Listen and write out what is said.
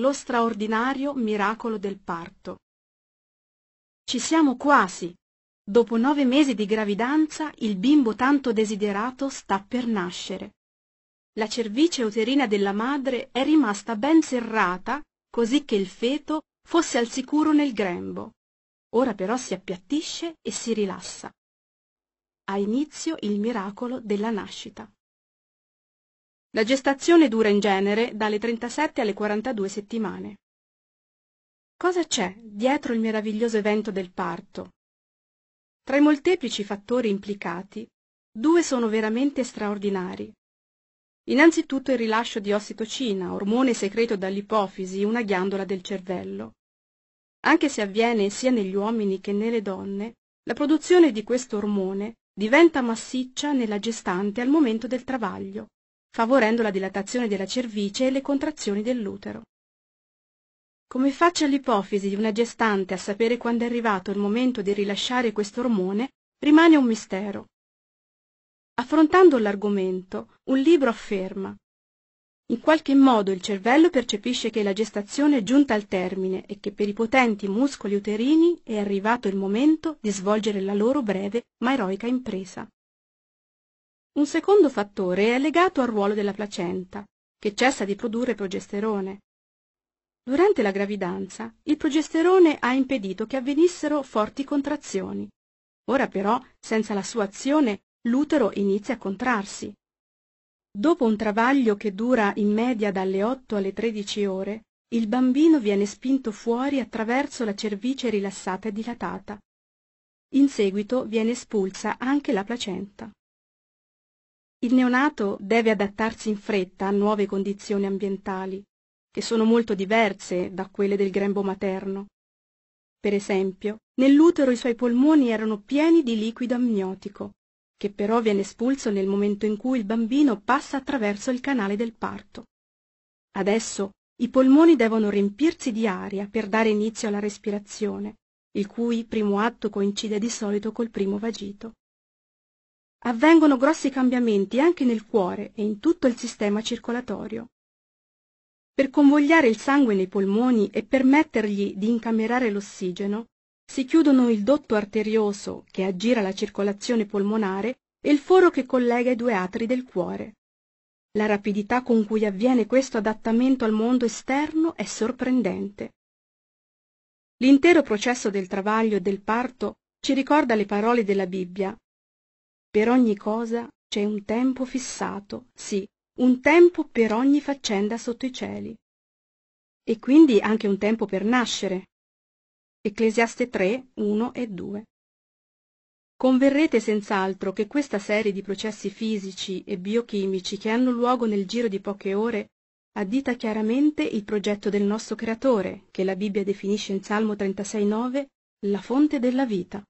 lo straordinario miracolo del parto. Ci siamo quasi. Dopo nove mesi di gravidanza il bimbo tanto desiderato sta per nascere. La cervice uterina della madre è rimasta ben serrata, così che il feto fosse al sicuro nel grembo. Ora però si appiattisce e si rilassa. Ha inizio il miracolo della nascita. La gestazione dura in genere dalle 37 alle 42 settimane. Cosa c'è dietro il meraviglioso evento del parto? Tra i molteplici fattori implicati, due sono veramente straordinari. Innanzitutto il rilascio di ossitocina, ormone secreto dall'ipofisi, una ghiandola del cervello. Anche se avviene sia negli uomini che nelle donne, la produzione di questo ormone diventa massiccia nella gestante al momento del travaglio favorendo la dilatazione della cervice e le contrazioni dell'utero. Come faccia l'ipofisi di una gestante a sapere quando è arrivato il momento di rilasciare questo ormone rimane un mistero. Affrontando l'argomento, un libro afferma in qualche modo il cervello percepisce che la gestazione è giunta al termine e che per i potenti muscoli uterini è arrivato il momento di svolgere la loro breve ma eroica impresa. Un secondo fattore è legato al ruolo della placenta, che cessa di produrre progesterone. Durante la gravidanza il progesterone ha impedito che avvenissero forti contrazioni. Ora però, senza la sua azione, l'utero inizia a contrarsi. Dopo un travaglio che dura in media dalle 8 alle 13 ore, il bambino viene spinto fuori attraverso la cervice rilassata e dilatata. In seguito viene espulsa anche la placenta. Il neonato deve adattarsi in fretta a nuove condizioni ambientali, che sono molto diverse da quelle del grembo materno. Per esempio, nell'utero i suoi polmoni erano pieni di liquido amniotico, che però viene espulso nel momento in cui il bambino passa attraverso il canale del parto. Adesso i polmoni devono riempirsi di aria per dare inizio alla respirazione, il cui primo atto coincide di solito col primo vagito avvengono grossi cambiamenti anche nel cuore e in tutto il sistema circolatorio. Per convogliare il sangue nei polmoni e permettergli di incamerare l'ossigeno, si chiudono il dotto arterioso che aggira la circolazione polmonare e il foro che collega i due atri del cuore. La rapidità con cui avviene questo adattamento al mondo esterno è sorprendente. L'intero processo del travaglio e del parto ci ricorda le parole della Bibbia per ogni cosa c'è un tempo fissato, sì, un tempo per ogni faccenda sotto i cieli. E quindi anche un tempo per nascere. Ecclesiaste 3, 1 e 2. Converrete senz'altro che questa serie di processi fisici e biochimici che hanno luogo nel giro di poche ore addita chiaramente il progetto del nostro Creatore, che la Bibbia definisce in Salmo 36,9 la fonte della vita.